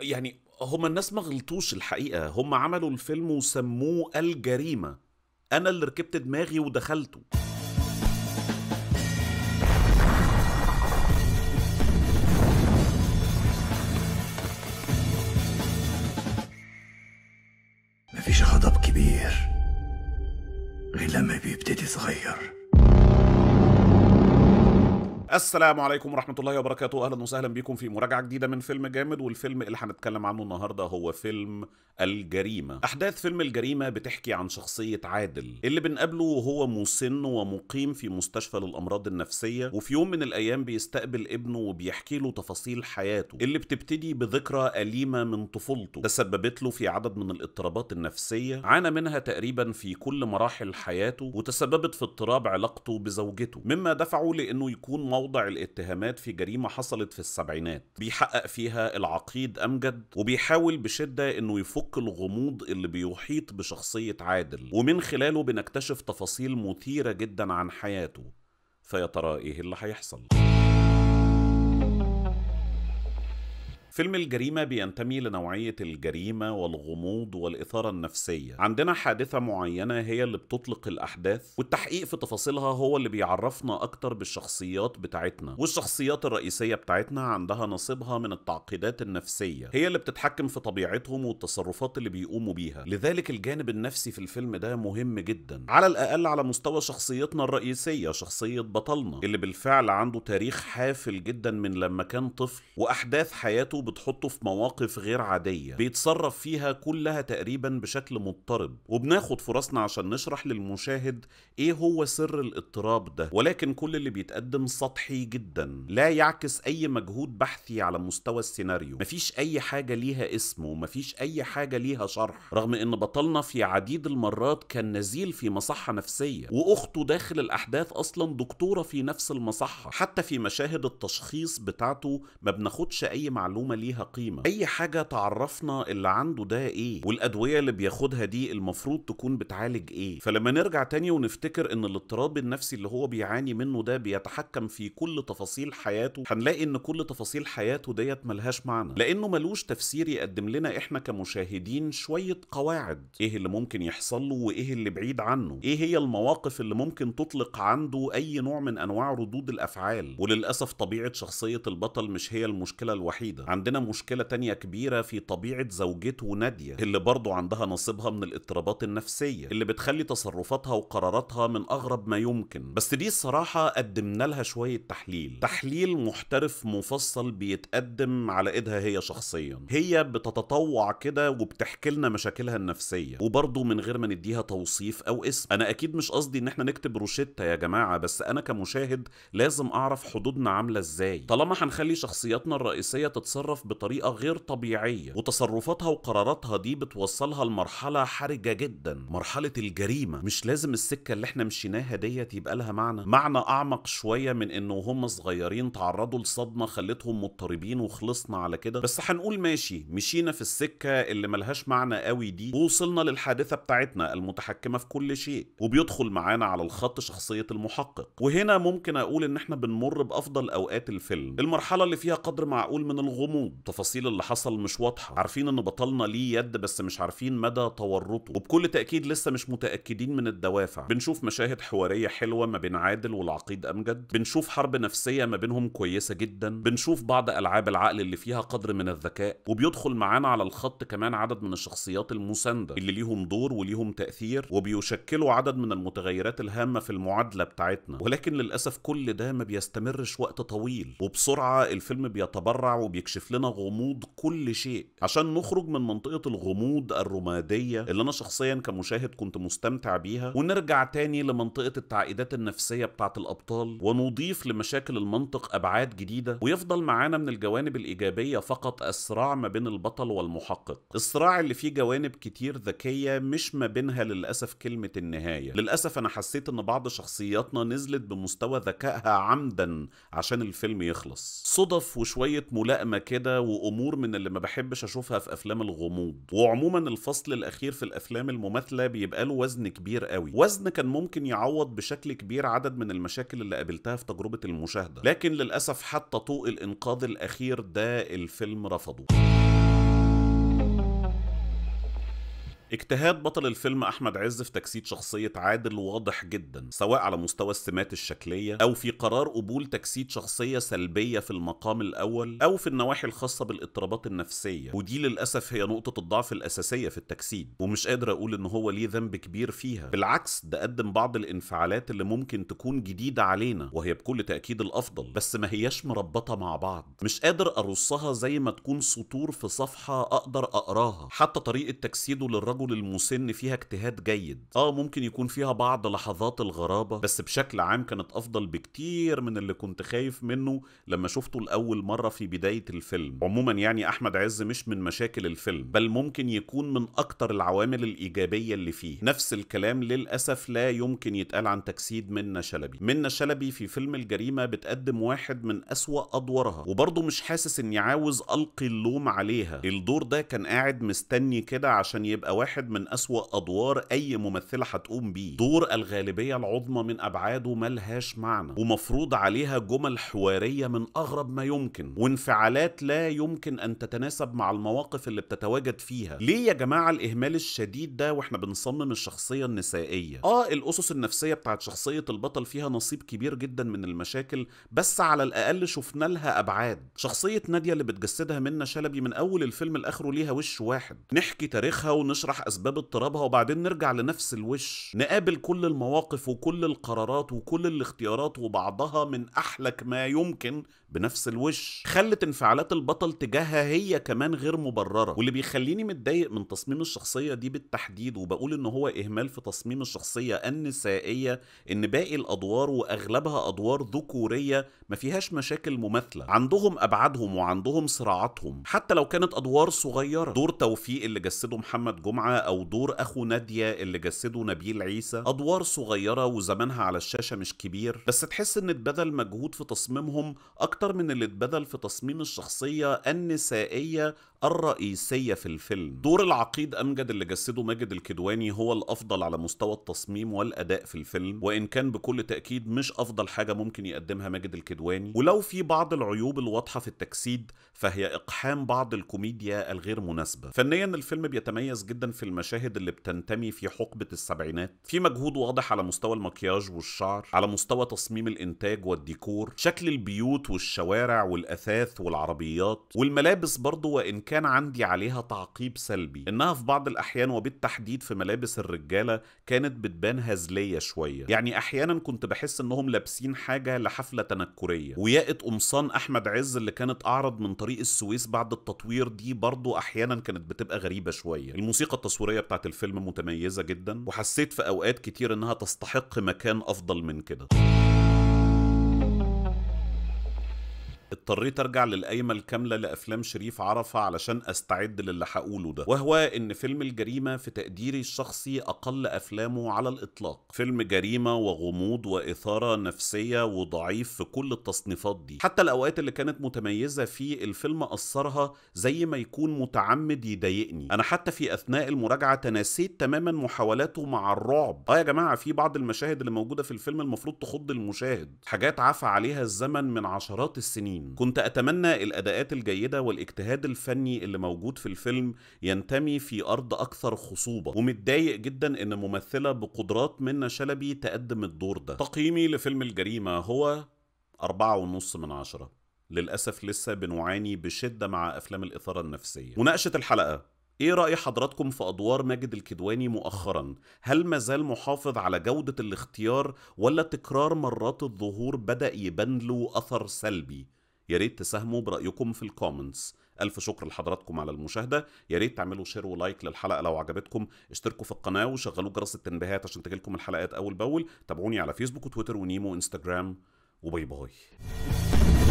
يعني هما الناس ما غلطوش الحقيقه هما عملوا الفيلم وسموه الجريمه انا اللي ركبت دماغي ودخلته مفيش غضب كبير غير لما بيبتدي صغير السلام عليكم ورحمة الله وبركاته أهلا وسهلا بكم في مراجعة جديدة من فيلم جامد والفيلم اللي هنتكلم عنه النهاردة هو فيلم الجريمة أحداث فيلم الجريمة بتحكي عن شخصية عادل اللي بنقابله وهو مسن ومقيم في مستشفى للأمراض النفسية وفي يوم من الأيام بيستقبل ابنه وبيحكي له تفاصيل حياته اللي بتبتدي بذكرى أليمة من طفولته تسببت له في عدد من الاضطرابات النفسية عانى منها تقريبا في كل مراحل حياته وتسببت في اضطراب علاقته بزوجته مما دفعه لأنه يكون موضع الاتهامات في جريمة حصلت في السبعينات بيحقق فيها العقيد أمجد وبيحاول بشدة إنه يفك الغموض اللي بيحيط بشخصية عادل ومن خلاله بنكتشف تفاصيل مثيرة جدا عن حياته فيا ترى إيه اللي هيحصل؟ فيلم الجريمة بينتمي لنوعية الجريمة والغموض والإثارة النفسية عندنا حادثة معينة هي اللي بتطلق الأحداث والتحقيق في تفاصيلها هو اللي بيعرفنا أكتر بالشخصيات بتاعتنا والشخصيات الرئيسية بتاعتنا عندها نصيبها من التعقيدات النفسية هي اللي بتتحكم في طبيعتهم والتصرفات اللي بيقوموا بيها لذلك الجانب النفسي في الفيلم ده مهم جدا على الأقل على مستوى شخصيتنا الرئيسية شخصية بطلنا اللي بالفعل عنده تاريخ حافل جدا من لما كان طفل وأحداث حياته بتحطه في مواقف غير عادية بيتصرف فيها كلها تقريبا بشكل مضطرب وبناخد فرصنا عشان نشرح للمشاهد ايه هو سر الاضطراب ده ولكن كل اللي بيتقدم سطحي جدا لا يعكس اي مجهود بحثي على مستوى السيناريو مفيش اي حاجة ليها اسم ومفيش اي حاجة ليها شرح رغم ان بطلنا في عديد المرات كان نزيل في مصحة نفسية واخته داخل الاحداث اصلا دكتورة في نفس المصحة حتى في مشاهد التشخيص بتاعته ما بناخدش اي معلومة ليها قيمة أي حاجة تعرفنا اللي عنده ده إيه والأدوية اللي بياخدها دي المفروض تكون بتعالج إيه فلما نرجع تاني ونفتكر إن الاضطراب النفسي اللي هو بيعاني منه ده بيتحكم في كل تفاصيل حياته هنلاقي إن كل تفاصيل حياته ديت ملهاش معنى لأنه ملوش تفسير يقدم لنا إحنا كمشاهدين شوية قواعد إيه اللي ممكن يحصل له وإيه اللي بعيد عنه إيه هي المواقف اللي ممكن تطلق عنده أي نوع من أنواع ردود الأفعال وللأسف طبيعة شخصية البطل مش هي المشكلة الوحيدة عندنا مشكلة تانية كبيرة في طبيعة زوجته نادية اللي برضه عندها نصيبها من الاضطرابات النفسية اللي بتخلي تصرفاتها وقراراتها من أغرب ما يمكن بس دي الصراحة قدمنا لها شوية تحليل تحليل محترف مفصل بيتقدم على إيدها هي شخصيا هي بتتطوع كده وبتحكي لنا مشاكلها النفسية وبرضه من غير ما نديها توصيف أو اسم أنا أكيد مش قصدي إن احنا نكتب روشتة يا جماعة بس أنا كمشاهد لازم أعرف حدودنا عاملة إزاي طالما هنخلي شخصياتنا الرئيسية تتصرف بتتصرف بطريقة غير طبيعية وتصرفاتها وقراراتها دي بتوصلها لمرحلة حرجة جدا مرحلة الجريمة مش لازم السكة اللي احنا مشيناها ديت يبقى لها معنى معنى أعمق شوية من إنه هم صغيرين تعرضوا لصدمة خلتهم مضطربين وخلصنا على كده بس هنقول ماشي مشينا في السكة اللي ملهاش معنى قوي دي ووصلنا للحادثة بتاعتنا المتحكمة في كل شيء وبيدخل معانا على الخط شخصية المحقق وهنا ممكن أقول إن احنا بنمر بأفضل أوقات الفيلم المرحلة اللي فيها قدر معقول من الغموض مطرود تفاصيل اللي حصل مش واضحه عارفين ان بطلنا ليه يد بس مش عارفين مدى تورطه وبكل تاكيد لسه مش متاكدين من الدوافع بنشوف مشاهد حواريه حلوه ما بين عادل والعقيد امجد بنشوف حرب نفسيه ما بينهم كويسه جدا بنشوف بعض العاب العقل اللي فيها قدر من الذكاء وبيدخل معانا على الخط كمان عدد من الشخصيات المسانده اللي ليهم دور وليهم تاثير وبيشكلوا عدد من المتغيرات الهامه في المعادله بتاعتنا ولكن للاسف كل ده ما بيستمرش وقت طويل وبسرعه الفيلم بيتبرع وبيكشف لنا غموض كل شيء عشان نخرج من منطقه الغموض الرماديه اللي انا شخصيا كمشاهد كنت مستمتع بيها ونرجع تاني لمنطقه التعقيدات النفسيه بتاعه الابطال ونضيف لمشاكل المنطق ابعاد جديده ويفضل معانا من الجوانب الايجابيه فقط الصراع ما بين البطل والمحقق الصراع اللي فيه جوانب كتير ذكيه مش ما بينها للاسف كلمه النهايه للاسف انا حسيت ان بعض شخصياتنا نزلت بمستوى ذكائها عمدا عشان الفيلم يخلص صدف وشويه ملائمه كده وامور من اللي ما بحبش اشوفها في افلام الغموض وعموما الفصل الاخير في الافلام المماثله بيبقى له وزن كبير قوي وزن كان ممكن يعوض بشكل كبير عدد من المشاكل اللي قابلتها في تجربه المشاهده لكن للاسف حتى طوق الانقاذ الاخير ده الفيلم رفضه اجتهاد بطل الفيلم أحمد عز في تجسيد شخصية عادل واضح جدا سواء على مستوى السمات الشكلية أو في قرار قبول تجسيد شخصية سلبية في المقام الأول أو في النواحي الخاصة بالاضطرابات النفسية ودي للأسف هي نقطة الضعف الأساسية في التجسيد ومش قادر أقول إن هو ليه ذنب كبير فيها بالعكس ده قدم بعض الانفعالات اللي ممكن تكون جديدة علينا وهي بكل تأكيد الأفضل بس ما هياش مربطة مع بعض مش قادر أرصها زي ما تكون سطور في صفحة أقدر أقراها حتى طريقة تجسيده للرجل التقبل المسن فيها اجتهاد جيد اه ممكن يكون فيها بعض لحظات الغرابة بس بشكل عام كانت أفضل بكتير من اللي كنت خايف منه لما شفته لأول مرة في بداية الفيلم عموما يعني أحمد عز مش من مشاكل الفيلم بل ممكن يكون من أكتر العوامل الإيجابية اللي فيه نفس الكلام للأسف لا يمكن يتقال عن تجسيد منة شلبي منة شلبي في فيلم الجريمة بتقدم واحد من أسوأ أدوارها وبرضه مش حاسس إني عاوز ألقي اللوم عليها الدور ده كان قاعد مستني كده عشان يبقى واحد من أسوأ أدوار أي ممثلة هتقوم بيه دور الغالبية العظمى من أبعاده ملهاش معنى ومفروض عليها جمل حوارية من أغرب ما يمكن وانفعالات لا يمكن أن تتناسب مع المواقف اللي بتتواجد فيها ليه يا جماعة الإهمال الشديد ده وإحنا بنصمم الشخصية النسائية آه الأسس النفسية بتاعت شخصية البطل فيها نصيب كبير جدا من المشاكل بس على الأقل شفنا لها أبعاد شخصية نادية اللي بتجسدها منا شلبي من أول الفيلم لآخره ليها وش واحد نحكي تاريخها ونشرح نشرح اسباب اضطرابها وبعدين نرجع لنفس الوش نقابل كل المواقف وكل القرارات وكل الاختيارات وبعضها من احلك ما يمكن بنفس الوش خلت انفعالات البطل تجاهها هي كمان غير مبرره واللي بيخليني متضايق من تصميم الشخصيه دي بالتحديد وبقول ان هو اهمال في تصميم الشخصيه النسائيه ان باقي الادوار واغلبها ادوار ذكوريه ما فيهاش مشاكل مماثله عندهم ابعادهم وعندهم صراعاتهم حتى لو كانت ادوار صغيره دور توفيق اللي جسده محمد جمعه أو دور أخو نادية اللي جسده نبيل عيسى أدوار صغيرة وزمانها على الشاشة مش كبير بس تحس إن اتبذل مجهود في تصميمهم أكتر من اللي اتبذل في تصميم الشخصية النسائية الرئيسية في الفيلم دور العقيد أمجد اللي جسده ماجد الكدواني هو الأفضل على مستوى التصميم والأداء في الفيلم وإن كان بكل تأكيد مش أفضل حاجة ممكن يقدمها ماجد الكدواني ولو في بعض العيوب الواضحة في التجسيد فهي إقحام بعض الكوميديا الغير مناسبة فنيا الفيلم بيتميز جدا في المشاهد اللي بتنتمي في حقبة السبعينات في مجهود واضح على مستوى المكياج والشعر على مستوى تصميم الإنتاج والديكور شكل البيوت والشوارع والأثاث والعربيات والملابس برضه وإن كان كان عندي عليها تعقيب سلبي انها في بعض الاحيان وبالتحديد في ملابس الرجاله كانت بتبان هزليه شويه يعني احيانا كنت بحس انهم لابسين حاجه لحفله تنكريه وياقه قمصان احمد عز اللي كانت اعرض من طريق السويس بعد التطوير دي برضو احيانا كانت بتبقى غريبه شويه الموسيقى التصويريه بتاعت الفيلم متميزه جدا وحسيت في اوقات كتير انها تستحق مكان افضل من كده اضطريت ارجع للقايمه الكامله لافلام شريف عرفه علشان استعد للي هقوله ده وهو ان فيلم الجريمه في تقديري الشخصي اقل افلامه على الاطلاق فيلم جريمه وغموض واثاره نفسيه وضعيف في كل التصنيفات دي حتى الاوقات اللي كانت متميزه فيه الفيلم اثرها زي ما يكون متعمد يضايقني انا حتى في اثناء المراجعه تناسيت تماما محاولاته مع الرعب اه يا جماعه في بعض المشاهد اللي موجوده في الفيلم المفروض تخض المشاهد حاجات عفى عليها الزمن من عشرات السنين كنت أتمنى الأداءات الجيدة والاجتهاد الفني اللي موجود في الفيلم ينتمي في أرض أكثر خصوبة ومتضايق جدا إن ممثلة بقدرات منا شلبي تقدم الدور ده تقييمي لفيلم الجريمة هو أربعة ونص من عشرة للأسف لسه بنعاني بشدة مع أفلام الإثارة النفسية مناقشة الحلقة ايه رأي حضراتكم في ادوار ماجد الكدواني مؤخرا؟ هل مازال محافظ على جودة الاختيار ولا تكرار مرات الظهور بدأ يبان له اثر سلبي؟ ياريت تساهموا برايكم في الكومنتس الف شكر لحضراتكم على المشاهده ياريت تعملوا شير ولايك للحلقه لو عجبتكم اشتركوا في القناه وشغلوا جرس التنبيهات عشان تجيلكم الحلقات اول باول تابعوني على فيسبوك وتويتر ونيمو وانستجرام وباي باي